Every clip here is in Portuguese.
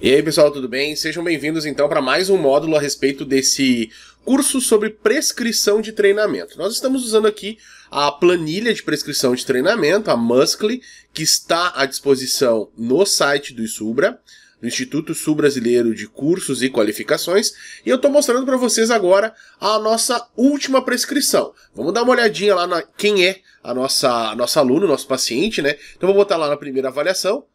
E aí, pessoal, tudo bem? Sejam bem-vindos então para mais um módulo a respeito desse curso sobre prescrição de treinamento. Nós estamos usando aqui a planilha de prescrição de treinamento, a Muscle, que está à disposição no site do Isubra, do Instituto Sul Brasileiro de Cursos e Qualificações, e eu estou mostrando para vocês agora a nossa última prescrição. Vamos dar uma olhadinha lá na quem é a nossa, a nossa aluno nosso paciente, né? Então vou botar lá na primeira avaliação.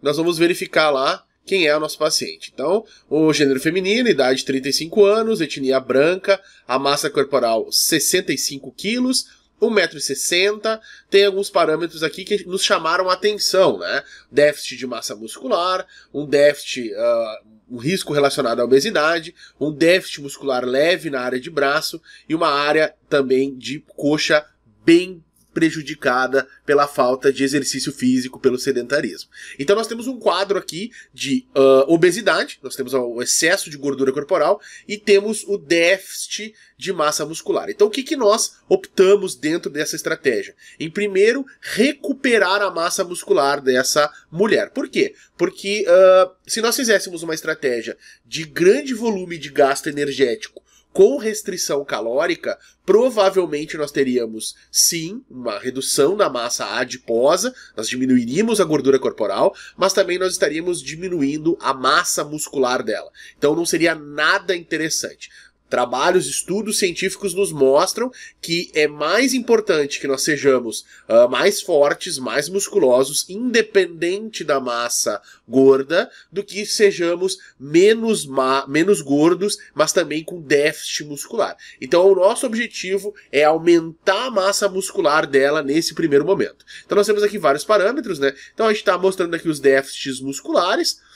Nós vamos verificar lá quem é o nosso paciente. Então, o gênero feminino, idade 35 anos, etnia branca, a massa corporal 65 quilos, 1,60m, tem alguns parâmetros aqui que nos chamaram a atenção, né? Déficit de massa muscular, um déficit, uh, um risco relacionado à obesidade, um déficit muscular leve na área de braço e uma área também de coxa bem prejudicada pela falta de exercício físico, pelo sedentarismo. Então nós temos um quadro aqui de uh, obesidade, nós temos o excesso de gordura corporal e temos o déficit de massa muscular. Então o que, que nós optamos dentro dessa estratégia? Em primeiro, recuperar a massa muscular dessa mulher. Por quê? Porque uh, se nós fizéssemos uma estratégia de grande volume de gasto energético com restrição calórica, provavelmente nós teríamos sim uma redução na massa adiposa, nós diminuiríamos a gordura corporal, mas também nós estaríamos diminuindo a massa muscular dela. Então não seria nada interessante. Trabalhos, estudos científicos nos mostram que é mais importante que nós sejamos uh, mais fortes, mais musculosos, independente da massa gorda, do que sejamos menos, menos gordos, mas também com déficit muscular. Então, o nosso objetivo é aumentar a massa muscular dela nesse primeiro momento. Então, nós temos aqui vários parâmetros, né? Então, a gente está mostrando aqui os déficits musculares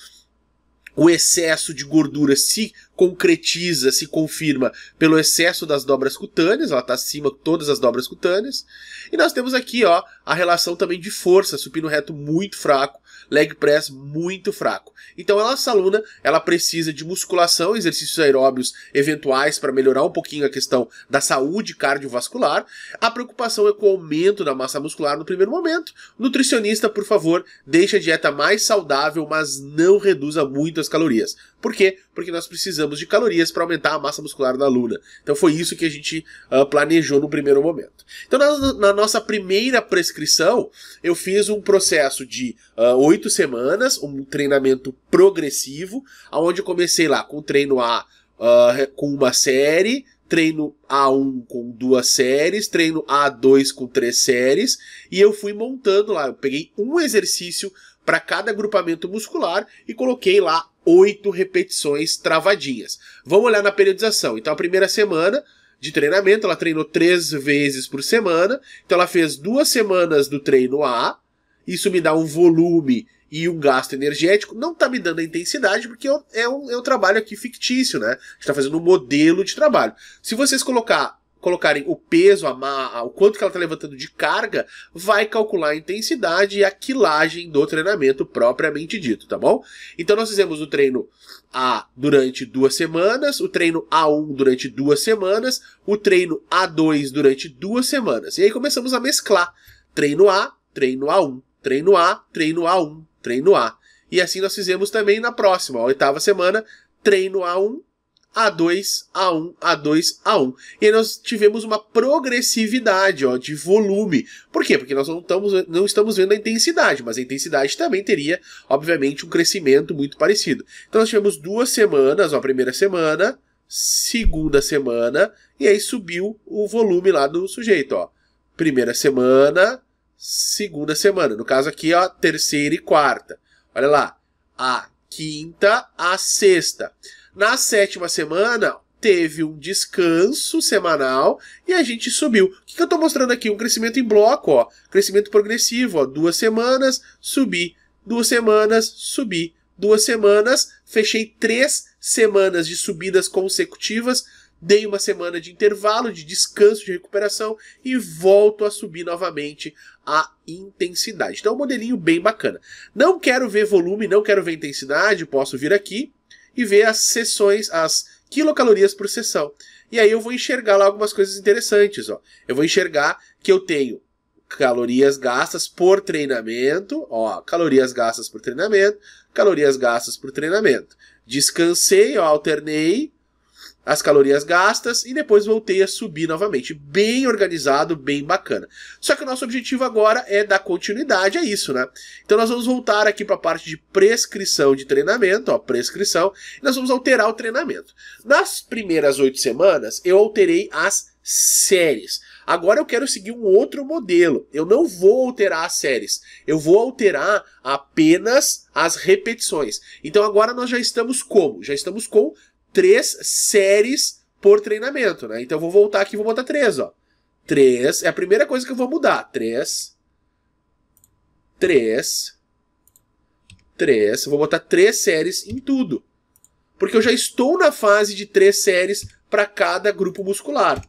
o excesso de gordura se concretiza, se confirma pelo excesso das dobras cutâneas, ela está acima de todas as dobras cutâneas. E nós temos aqui ó, a relação também de força, supino reto muito fraco, leg press muito fraco. Então ela, essa aluna, ela precisa de musculação, exercícios aeróbios eventuais para melhorar um pouquinho a questão da saúde cardiovascular. A preocupação é com o aumento da massa muscular no primeiro momento. Nutricionista, por favor, deixe a dieta mais saudável, mas não reduza muito as calorias. Por quê? Porque nós precisamos de calorias para aumentar a massa muscular da Luna. Então foi isso que a gente uh, planejou no primeiro momento. Então na, na, nossa primeira prescrição, eu fiz um processo de ah, oito uh, semanas, um treinamento progressivo, aonde eu comecei lá com treino A uh, com uma série, treino A1 com duas séries, treino A2 com três séries, e eu fui montando lá. Eu peguei um exercício para cada agrupamento muscular e coloquei lá oito repetições travadinhas Vamos olhar na periodização. Então, a primeira semana de treinamento, ela treinou três vezes por semana. Então, ela fez duas semanas do treino A. Isso me dá um volume e um gasto energético. Não está me dando a intensidade, porque é um, é um trabalho aqui fictício, né? A gente tá fazendo um modelo de trabalho. Se vocês colocar colocarem o peso, a, a, o quanto que ela está levantando de carga, vai calcular a intensidade e a quilagem do treinamento propriamente dito, tá bom? Então nós fizemos o treino A durante duas semanas, o treino A1 durante duas semanas, o treino A2 durante duas semanas. E aí começamos a mesclar treino A, treino A1, treino A, treino A1, treino A. E assim nós fizemos também na próxima, a oitava semana, treino A1, a2, A1, A2, A1. E nós tivemos uma progressividade ó, de volume. Por quê? Porque nós não estamos, não estamos vendo a intensidade, mas a intensidade também teria, obviamente, um crescimento muito parecido. Então nós tivemos duas semanas, ó, a primeira semana, segunda semana, e aí subiu o volume lá do sujeito. Ó. Primeira semana, segunda semana. No caso aqui, ó, terceira e quarta. Olha lá, a quinta, a sexta. Na sétima semana, teve um descanso semanal e a gente subiu. O que, que eu estou mostrando aqui? Um crescimento em bloco, ó. Crescimento progressivo, ó. Duas semanas, subi. Duas semanas, subi. Duas semanas, fechei três semanas de subidas consecutivas. Dei uma semana de intervalo, de descanso, de recuperação e volto a subir novamente a intensidade. Então, é um modelinho bem bacana. Não quero ver volume, não quero ver intensidade, posso vir aqui, e ver as sessões, as quilocalorias por sessão. E aí eu vou enxergar lá algumas coisas interessantes, ó. Eu vou enxergar que eu tenho calorias gastas por treinamento, ó, calorias gastas por treinamento, calorias gastas por treinamento. Descansei, ó, alternei, as calorias gastas e depois voltei a subir novamente. Bem organizado, bem bacana. Só que o nosso objetivo agora é dar continuidade a isso, né? Então nós vamos voltar aqui para a parte de prescrição de treinamento, ó, prescrição, e nós vamos alterar o treinamento. Nas primeiras oito semanas, eu alterei as séries. Agora eu quero seguir um outro modelo. Eu não vou alterar as séries. Eu vou alterar apenas as repetições. Então agora nós já estamos como? Já estamos com três séries por treinamento, né? Então eu vou voltar aqui e vou botar três, ó. Três. É a primeira coisa que eu vou mudar. Três. Três. Três. Eu vou botar três séries em tudo. Porque eu já estou na fase de três séries para cada grupo muscular.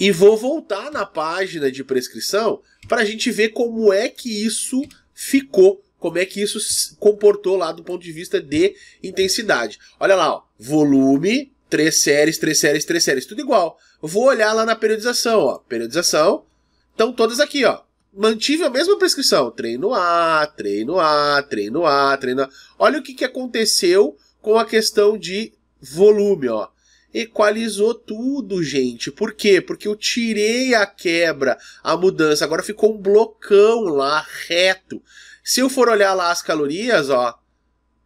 E vou voltar na página de prescrição para a gente ver como é que isso ficou como é que isso se comportou lá do ponto de vista de intensidade. Olha lá, ó, volume, três séries, três séries, três séries, tudo igual. Vou olhar lá na periodização, ó, periodização, estão todas aqui, ó. Mantive a mesma prescrição, treino A, treino A, treino A, treino A. Olha o que, que aconteceu com a questão de volume, ó equalizou tudo, gente. Por quê? Porque eu tirei a quebra, a mudança. Agora ficou um blocão lá, reto. Se eu for olhar lá as calorias, ó.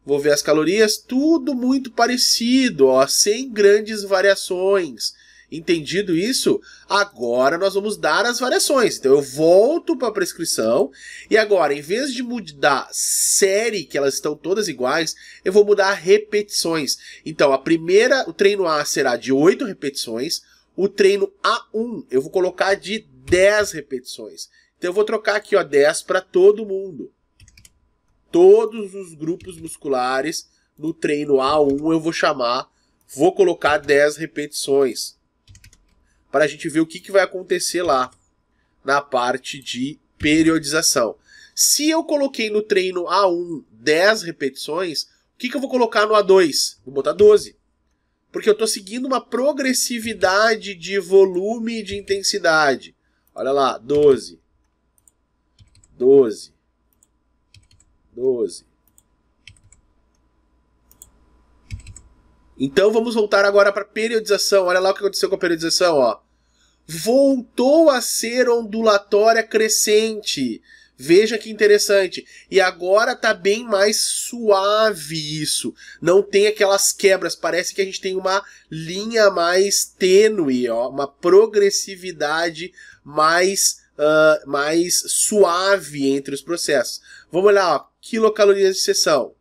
Vou ver as calorias, tudo muito parecido, ó, sem grandes variações. Entendido isso, agora nós vamos dar as variações. Então eu volto para a prescrição e agora, em vez de mudar série, que elas estão todas iguais, eu vou mudar repetições. Então a primeira, o treino A será de 8 repetições, o treino A1 eu vou colocar de 10 repetições. Então eu vou trocar aqui ó, 10 para todo mundo. Todos os grupos musculares no treino A1 eu vou chamar, vou colocar 10 repetições para a gente ver o que, que vai acontecer lá na parte de periodização. Se eu coloquei no treino A1 10 repetições, o que, que eu vou colocar no A2? Vou botar 12. Porque eu estou seguindo uma progressividade de volume e de intensidade. Olha lá, 12. 12. 12. Então vamos voltar agora para periodização. Olha lá o que aconteceu com a periodização, ó voltou a ser ondulatória crescente. Veja que interessante. E agora tá bem mais suave isso. Não tem aquelas quebras. Parece que a gente tem uma linha mais tênue, ó, uma progressividade mais, uh, mais suave entre os processos. Vamos olhar, ó, quilocalorias de sessão. O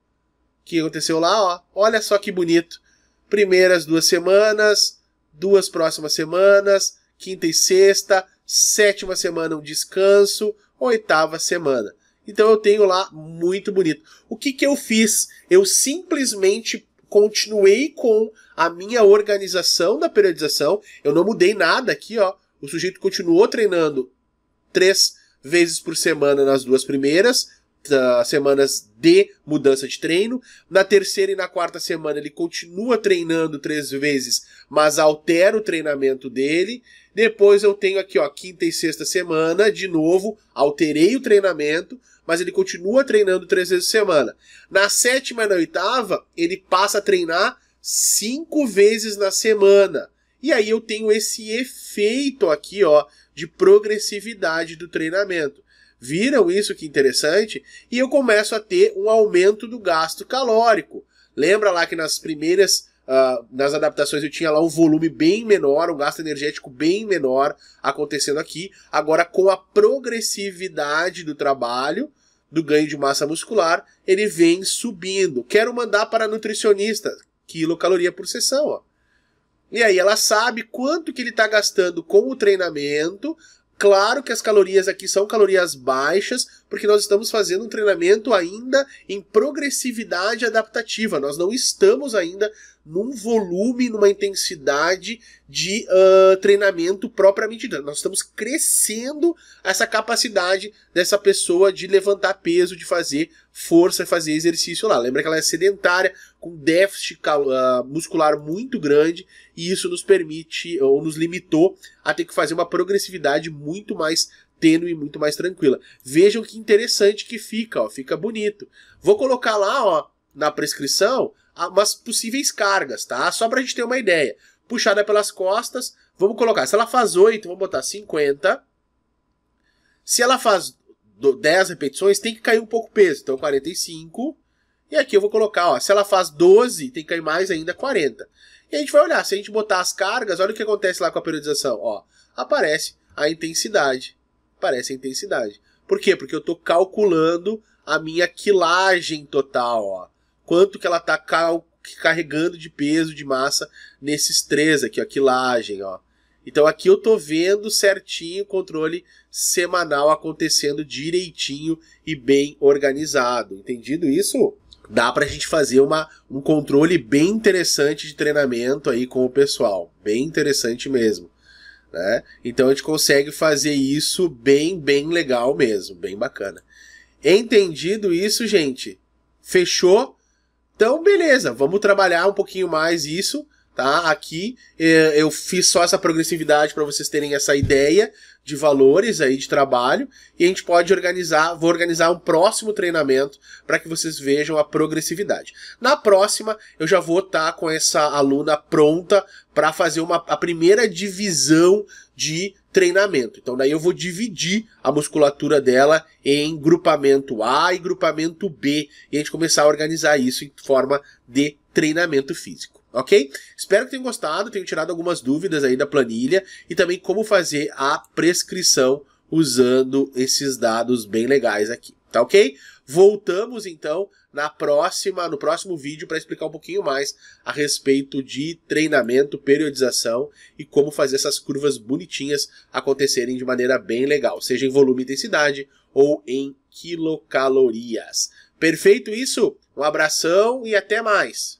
que aconteceu lá? Ó? Olha só que bonito. Primeiras duas semanas, duas próximas semanas, quinta e sexta, sétima semana um descanso, oitava semana. Então eu tenho lá muito bonito. O que, que eu fiz? Eu simplesmente continuei com a minha organização da periodização. Eu não mudei nada aqui, ó. O sujeito continuou treinando três vezes por semana nas duas primeiras tá, semanas de mudança de treino. Na terceira e na quarta semana ele continua treinando três vezes, mas altera o treinamento dele. Depois eu tenho aqui, ó, quinta e sexta semana, de novo, alterei o treinamento, mas ele continua treinando três vezes por semana. Na sétima e na oitava, ele passa a treinar cinco vezes na semana. E aí eu tenho esse efeito aqui, ó, de progressividade do treinamento. Viram isso que interessante? E eu começo a ter um aumento do gasto calórico. Lembra lá que nas primeiras Uh, nas adaptações eu tinha lá um volume bem menor, um gasto energético bem menor acontecendo aqui. Agora, com a progressividade do trabalho, do ganho de massa muscular, ele vem subindo. Quero mandar para a nutricionista, quilocaloria por sessão. Ó. E aí ela sabe quanto que ele está gastando com o treinamento. Claro que as calorias aqui são calorias baixas, porque nós estamos fazendo um treinamento ainda em progressividade adaptativa. Nós não estamos ainda num volume, numa intensidade de uh, treinamento propriamente dito. Nós estamos crescendo essa capacidade dessa pessoa de levantar peso, de fazer força, fazer exercício lá. Lembra que ela é sedentária, com déficit uh, muscular muito grande, e isso nos permite, ou nos limitou, a ter que fazer uma progressividade muito mais tênue e muito mais tranquila. Vejam que interessante que fica, ó, fica bonito. Vou colocar lá ó, na prescrição umas possíveis cargas, tá? Só pra gente ter uma ideia. Puxada pelas costas, vamos colocar. Se ela faz 8, vamos botar 50. Se ela faz 10 repetições, tem que cair um pouco o peso. Então 45. E aqui eu vou colocar, ó, se ela faz 12, tem que cair mais ainda 40. E a gente vai olhar, se a gente botar as cargas, olha o que acontece lá com a periodização, ó. Aparece a intensidade. Aparece a intensidade. Por quê? Porque eu estou calculando a minha quilagem total, ó quanto que ela está carregando de peso, de massa, nesses três aqui, ó, quilagem, ó. Então aqui eu tô vendo certinho o controle semanal acontecendo direitinho e bem organizado. Entendido isso? Dá pra gente fazer uma, um controle bem interessante de treinamento aí com o pessoal. Bem interessante mesmo. Né? Então a gente consegue fazer isso bem, bem legal mesmo. Bem bacana. Entendido isso, gente? Fechou? Então, beleza, vamos trabalhar um pouquinho mais isso, tá? Aqui eh, eu fiz só essa progressividade para vocês terem essa ideia de valores aí de trabalho e a gente pode organizar, vou organizar um próximo treinamento para que vocês vejam a progressividade. Na próxima, eu já vou estar tá com essa aluna pronta para fazer uma, a primeira divisão de treinamento. Então daí eu vou dividir a musculatura dela em grupamento A e grupamento B e a gente começar a organizar isso em forma de treinamento físico ok? Espero que tenham gostado, tenho tirado algumas dúvidas aí da planilha e também como fazer a prescrição usando esses dados bem legais aqui, tá ok? Voltamos então na próxima, no próximo vídeo para explicar um pouquinho mais a respeito de treinamento, periodização e como fazer essas curvas bonitinhas acontecerem de maneira bem legal, seja em volume e intensidade ou em quilocalorias. Perfeito isso? Um abração e até mais.